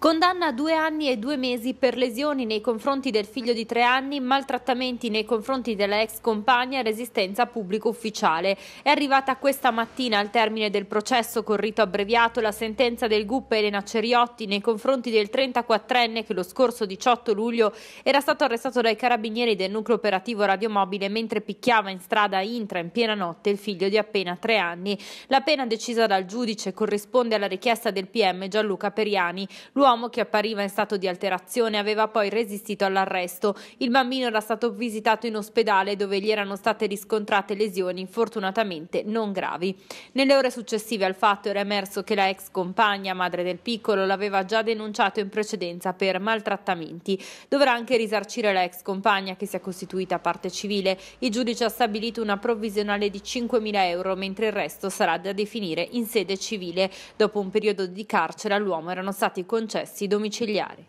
Condanna a due anni e due mesi per lesioni nei confronti del figlio di tre anni, maltrattamenti nei confronti della ex compagna e resistenza pubblico ufficiale. È arrivata questa mattina al termine del processo con rito abbreviato la sentenza del GUP Elena Ceriotti nei confronti del 34enne che lo scorso 18 luglio era stato arrestato dai carabinieri del nucleo operativo radiomobile mentre picchiava in strada Intra in piena notte il figlio di appena tre anni. La pena decisa dal giudice corrisponde alla richiesta del PM Gianluca Periani. L'uomo L'uomo, che appariva in stato di alterazione, aveva poi resistito all'arresto. Il bambino era stato visitato in ospedale dove gli erano state riscontrate lesioni, fortunatamente non gravi. Nelle ore successive al fatto era emerso che la ex compagna, madre del piccolo, l'aveva già denunciato in precedenza per maltrattamenti. Dovrà anche risarcire la ex compagna che si è costituita parte civile. Il giudice ha stabilito una provvisionale di 5.000 euro, mentre il resto sarà da definire in sede civile. Dopo un periodo di carcere all'uomo erano stati concessi processi domiciliari.